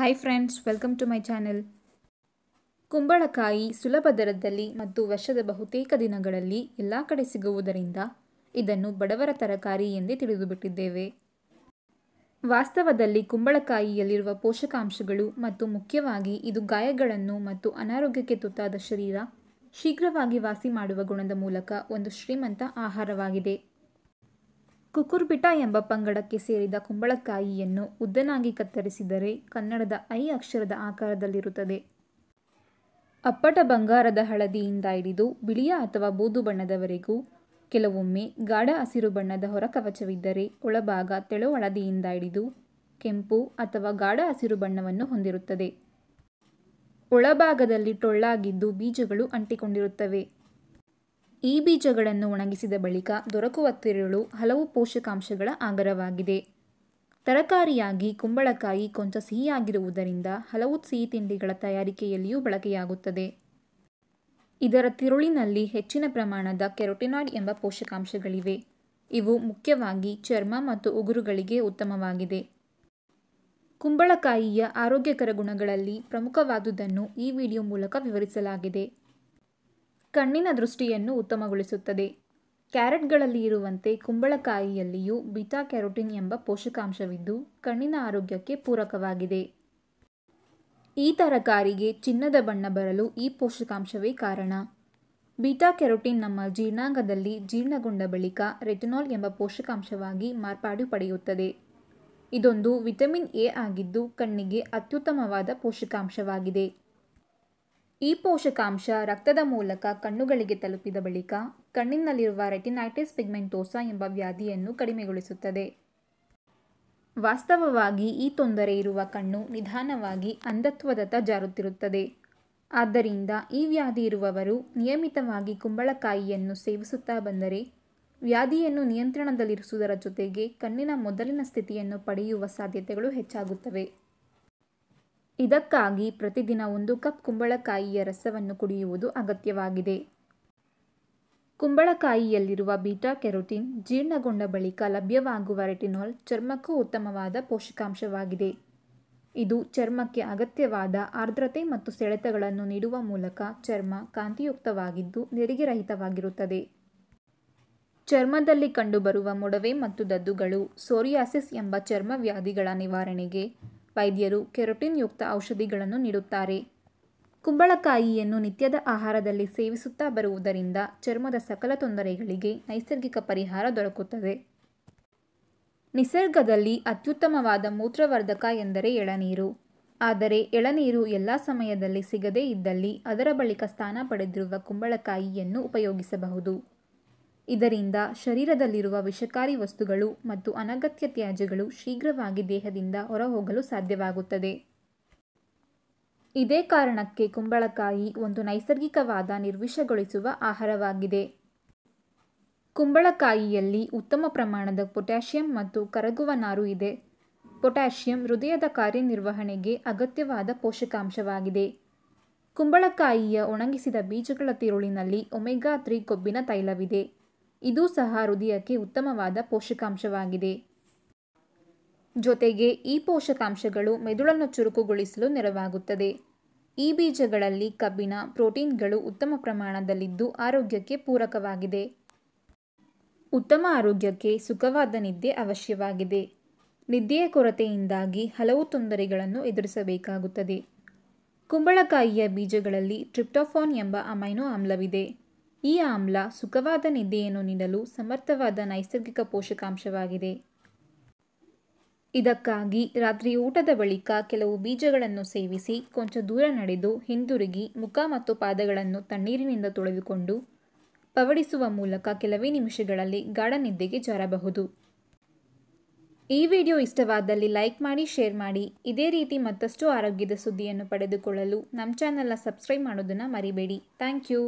hi friends welcome to my channel ಕುಂಬಳಕಾಯಿ ಸುಲಭ ದರದಲ್ಲಿ ಮತ್ತು ವರ್ಷದ ಬಹುತೇಕ ದಿನಗಳಲ್ಲಿ ಎಲ್ಲ ಕಡೆ ಸಿಗುವುದರಿಂದ ಇದನ್ನು ಬಡವರ ತರಕಾರಿ ಎಂದೇ ತಿಳಿದುಬಿಟ್ಟಿದ್ದೇವೆ ವಾಸ್ತವದಲ್ಲಿ ಕುಂಬಳಕಾಯಿಯಲ್ಲಿರುವ ಪೋಷಕಾಂಶಗಳು ಮತ್ತು ಮುಖ್ಯವಾಗಿ ಇದು ಗಾಯಗಳನ್ನು ಮತ್ತು ಅನಾರೋಗ್ಯಕ್ಕೆ ತುತ್ತಾದ ಶರೀರ ಶೀಘ್ರವಾಗಿ ವಾಸಿ ಮಾಡುವ ಗುಣದ ಮೂಲಕ ಒಂದು ಶ್ರೀಮಂತ ಆಹಾರವಾಗಿದೆ ಕುಕುರ್ಬಿಟ ಎಂಬ ಪಂಗಡಕ್ಕೆ ಸೇರಿದ ಕುಂಬಳಕಾಯಿಯನ್ನು ಉದ್ದನಾಗಿ ಕತ್ತರಿಸಿದರೆ ಕನ್ನಡದ ಐ ಅಕ್ಷರದ ಆಕಾರದಲ್ಲಿರುತ್ತದೆ ಅಪ್ಪಟ ಬಂಗಾರದ ಹಳದಿಯಿಂದ ಹಿಡಿದು ಬಿಳಿಯ ಅಥವಾ ಬೂದು ಬಣ್ಣದವರೆಗೂ ಕೆಲವೊಮ್ಮೆ ಗಾಢ ಹಸಿರು ಬಣ್ಣದ ಹೊರಕವಚವಿದ್ದರೆ ಒಳಭಾಗ ತೆಳು ಹಳದಿಯಿಂದ ಹಿಡಿದು ಕೆಂಪು ಅಥವಾ ಗಾಢ ಹಸಿರು ಬಣ್ಣವನ್ನು ಹೊಂದಿರುತ್ತದೆ ಒಳಭಾಗದಲ್ಲಿ ಟೊಳ್ಳಾಗಿದ್ದು ಬೀಜಗಳು ಅಂಟಿಕೊಂಡಿರುತ್ತವೆ ಈ ಬೀಜಗಳನ್ನು ಒಣಗಿಸಿದ ಬಳಿಕ ದೊರಕುವ ತಿರುಳು ಹಲವು ಪೋಷಕಾಂಶಗಳ ಆಗರವಾಗಿದೆ ತರಕಾರಿಯಾಗಿ ಕುಂಬಳಕಾಯಿ ಕೊಂಚ ಸಿಹಿಯಾಗಿರುವುದರಿಂದ ಹಲವು ಸಿಹಿ ತಿಂಡಿಗಳ ತಯಾರಿಕೆಯಲ್ಲಿಯೂ ಬಳಕೆಯಾಗುತ್ತದೆ ಇದರ ತಿರುಳಿನಲ್ಲಿ ಹೆಚ್ಚಿನ ಪ್ರಮಾಣದ ಕೆರೊಟಿನಾಯ್ಡ್ ಎಂಬ ಪೋಷಕಾಂಶಗಳಿವೆ ಇವು ಮುಖ್ಯವಾಗಿ ಚರ್ಮ ಮತ್ತು ಉಗುರುಗಳಿಗೆ ಉತ್ತಮವಾಗಿದೆ ಕುಂಬಳಕಾಯಿಯ ಆರೋಗ್ಯಕರ ಗುಣಗಳಲ್ಲಿ ಪ್ರಮುಖವಾದುದನ್ನು ಈ ವಿಡಿಯೋ ಮೂಲಕ ವಿವರಿಸಲಾಗಿದೆ ಕಣ್ಣಿನ ದೃಷ್ಟಿಯನ್ನು ಉತ್ತಮಗೊಳಿಸುತ್ತದೆ ಕ್ಯಾರೆಟ್ಗಳಲ್ಲಿ ಇರುವಂತೆ ಕುಂಬಳಕಾಯಿಯಲ್ಲಿಯೂ ಬಿಟಾ ಕ್ಯಾರೋಟಿನ್ ಎಂಬ ಪೋಷಕಾಂಶವಿದ್ದು ಕಣ್ಣಿನ ಆರೋಗ್ಯಕ್ಕೆ ಪೂರಕವಾಗಿದೆ ಈ ತರಕಾರಿಗೆ ಚಿನ್ನದ ಬಣ್ಣ ಬರಲು ಈ ಪೋಷಕಾಂಶವೇ ಕಾರಣ ಬೀಟಾ ಕೆರೋಟಿನ್ ನಮ್ಮ ಜೀರ್ಣಾಂಗದಲ್ಲಿ ಜೀರ್ಣಗೊಂಡ ಬಳಿಕ ರೆಟಿನಾಲ್ ಎಂಬ ಪೋಷಕಾಂಶವಾಗಿ ಮಾರ್ಪಾಡು ಪಡೆಯುತ್ತದೆ ಇದೊಂದು ವಿಟಮಿನ್ ಎ ಆಗಿದ್ದು ಕಣ್ಣಿಗೆ ಅತ್ಯುತ್ತಮವಾದ ಪೋಷಕಾಂಶವಾಗಿದೆ ಈ ಪೋಷಕಾಂಶ ರಕ್ತದ ಮೂಲಕ ಕಣ್ಣುಗಳಿಗೆ ತಲುಪಿದ ಬಳಿಕ ಕಣ್ಣಿನಲ್ಲಿರುವ ರೆಟಿನೈಟಿಸ್ ಪಿಗ್ಮೆಂಟೋಸಾ ಎಂಬ ವ್ಯಾಧಿಯನ್ನು ಕಡಿಮೆಗೊಳಿಸುತ್ತದೆ ವಾಸ್ತವವಾಗಿ ಈ ತೊಂದರೆ ಇರುವ ಕಣ್ಣು ನಿಧಾನವಾಗಿ ಅಂಧತ್ವದತ್ತ ಜಾರುತ್ತಿರುತ್ತದೆ ಆದ್ದರಿಂದ ಈ ವ್ಯಾಧಿ ಇರುವವರು ನಿಯಮಿತವಾಗಿ ಕುಂಬಳಕಾಯಿಯನ್ನು ಸೇವಿಸುತ್ತಾ ಬಂದರೆ ವ್ಯಾಧಿಯನ್ನು ನಿಯಂತ್ರಣದಲ್ಲಿರಿಸುವುದರ ಜೊತೆಗೆ ಕಣ್ಣಿನ ಮೊದಲಿನ ಸ್ಥಿತಿಯನ್ನು ಪಡೆಯುವ ಸಾಧ್ಯತೆಗಳು ಹೆಚ್ಚಾಗುತ್ತವೆ ಇದಕ್ಕಾಗಿ ಪ್ರತಿದಿನ ಒಂದು ಕಪ್ ಕುಂಬಳಕಾಯಿಯ ರಸವನ್ನು ಕುಡಿಯುವುದು ಅಗತ್ಯವಾಗಿದೆ ಕುಂಬಳಕಾಯಿಯಲ್ಲಿರುವ ಬೀಟಾ ಕೆರೋಟಿನ್ ಜೀರ್ಣಗೊಂಡ ಬಳಿಕ ಲಭ್ಯವಾಗುವ ರೆಟಿನಾಲ್ ಚರ್ಮಕ್ಕೂ ಉತ್ತಮವಾದ ಪೋಷಕಾಂಶವಾಗಿದೆ ಇದು ಚರ್ಮಕ್ಕೆ ಅಗತ್ಯವಾದ ಆರ್ದ್ರತೆ ಮತ್ತು ಸೆಳೆತಗಳನ್ನು ನೀಡುವ ಮೂಲಕ ಚರ್ಮ ಕಾಂತಿಯುಕ್ತವಾಗಿದ್ದು ನೆರಿಗೆ ರಹಿತವಾಗಿರುತ್ತದೆ ಚರ್ಮದಲ್ಲಿ ಕಂಡುಬರುವ ಮೊಡವೆ ಮತ್ತು ದದ್ದುಗಳು ಸೋರಿಯಾಸಿಸ್ ಎಂಬ ಚರ್ಮ ವ್ಯಾಧಿಗಳ ನಿವಾರಣೆಗೆ ವೈದ್ಯರು ಕೆರೋಟಿನ್ ಯುಕ್ತ ಔಷಧಿಗಳನ್ನು ನೀಡುತ್ತಾರೆ ಕುಂಬಳಕಾಯಿಯನ್ನು ನಿತ್ಯದ ಆಹಾರದಲ್ಲಿ ಸೇವಿಸುತ್ತಾ ಬರುವುದರಿಂದ ಚರ್ಮದ ಸಕಲ ತೊಂದರೆಗಳಿಗೆ ನೈಸರ್ಗಿಕ ಪರಿಹಾರ ದೊರಕುತ್ತದೆ ನಿಸರ್ಗದಲ್ಲಿ ಅತ್ಯುತ್ತಮವಾದ ಮೂತ್ರವರ್ಧಕ ಎಂದರೆ ಎಳನೀರು ಆದರೆ ಎಳನೀರು ಎಲ್ಲ ಸಮಯದಲ್ಲಿ ಸಿಗದೇ ಇದ್ದಲ್ಲಿ ಅದರ ಬಳಿಕ ಸ್ಥಾನ ಪಡೆದಿರುವ ಕುಂಬಳಕಾಯಿಯನ್ನು ಉಪಯೋಗಿಸಬಹುದು ಇದರಿಂದ ಶರೀರದಲ್ಲಿರುವ ವಿಷಕಾರಿ ವಸ್ತುಗಳು ಮತ್ತು ಅನಗತ್ಯ ತ್ಯಾಜ್ಯಗಳು ಶೀಘ್ರವಾಗಿ ದೇಹದಿಂದ ಹೊರಹೋಗಲು ಸಾಧ್ಯವಾಗುತ್ತದೆ ಇದೇ ಕಾರಣಕ್ಕೆ ಕುಂಬಳಕಾಯಿ ಒಂದು ನೈಸರ್ಗಿಕವಾದ ನಿರ್ವಿಷಗೊಳಿಸುವ ಆಹಾರವಾಗಿದೆ ಕುಂಬಳಕಾಯಿಯಲ್ಲಿ ಉತ್ತಮ ಪ್ರಮಾಣದ ಪೊಟ್ಯಾಷಿಯಂ ಮತ್ತು ಕರಗುವ ನಾರು ಇದೆ ಪೊಟ್ಯಾಷಿಯಂ ಹೃದಯದ ಕಾರ್ಯನಿರ್ವಹಣೆಗೆ ಅಗತ್ಯವಾದ ಪೋಷಕಾಂಶವಾಗಿದೆ ಕುಂಬಳಕಾಯಿಯ ಒಣಗಿಸಿದ ಬೀಜಗಳ ತಿರುಳಿನಲ್ಲಿ ಒಮೆಗಾ ತ್ರೀ ಕೊಬ್ಬಿನ ತೈಲವಿದೆ ಇದೂ ಸಹ ಹೃದಯಕ್ಕೆ ಉತ್ತಮವಾದ ಪೋಷಕಾಂಶವಾಗಿದೆ ಜೊತೆಗೆ ಈ ಪೋಷಕಾಂಶಗಳು ಮೆದುಳನ್ನು ಚುರುಕುಗೊಳಿಸಲು ನೆರವಾಗುತ್ತದೆ ಈ ಬೀಜಗಳಲ್ಲಿ ಕಬ್ಬಿಣ ಪ್ರೋಟೀನ್ಗಳು ಉತ್ತಮ ಪ್ರಮಾಣದಲ್ಲಿದ್ದು ಆರೋಗ್ಯಕ್ಕೆ ಪೂರಕವಾಗಿದೆ ಉತ್ತಮ ಆರೋಗ್ಯಕ್ಕೆ ಸುಖವಾದ ನಿದ್ದೆ ಅವಶ್ಯವಾಗಿದೆ ನಿದ್ದೆಯ ಕೊರತೆಯಿಂದಾಗಿ ಹಲವು ತೊಂದರೆಗಳನ್ನು ಎದುರಿಸಬೇಕಾಗುತ್ತದೆ ಕುಂಬಳಕಾಯಿಯ ಬೀಜಗಳಲ್ಲಿ ಟ್ರಿಪ್ಟೋಫಾನ್ ಎಂಬ ಅಮೈನೋ ಆಮ್ಲವಿದೆ ಈ ಆಮ್ಲ ಸುಖವಾದ ನಿದ್ದೆಯನ್ನು ನೀಡಲು ಸಮರ್ಥವಾದ ನೈಸರ್ಗಿಕ ಪೋಷಕಾಂಶವಾಗಿದೆ ಇದಕ್ಕಾಗಿ ರಾತ್ರಿ ಊಟದ ಬಳಿಕ ಕೆಲವು ಬೀಜಗಳನ್ನು ಸೇವಿಸಿ ಕೊಂಚ ದೂರ ನಡೆದು ಹಿಂದಿರುಗಿ ಮುಖ ಮತ್ತು ಪಾದಗಳನ್ನು ತಣ್ಣೀರಿನಿಂದ ತೊಳೆದುಕೊಂಡು ಪವಡಿಸುವ ಮೂಲಕ ಕೆಲವೇ ನಿಮಿಷಗಳಲ್ಲಿ ಗಾಢ ನಿದ್ದೆಗೆ ಜಾರಬಹುದು ಈ ವಿಡಿಯೋ ಇಷ್ಟವಾದಲ್ಲಿ ಲೈಕ್ ಮಾಡಿ ಶೇರ್ ಮಾಡಿ ಇದೇ ರೀತಿ ಮತ್ತಷ್ಟು ಆರೋಗ್ಯದ ಸುದ್ದಿಯನ್ನು ಪಡೆದುಕೊಳ್ಳಲು ನಮ್ಮ ಚಾನಲ್ನ ಸಬ್ಸ್ಕ್ರೈಬ್ ಮಾಡೋದನ್ನು ಮರಿಬೇಡಿ ಥ್ಯಾಂಕ್ ಯು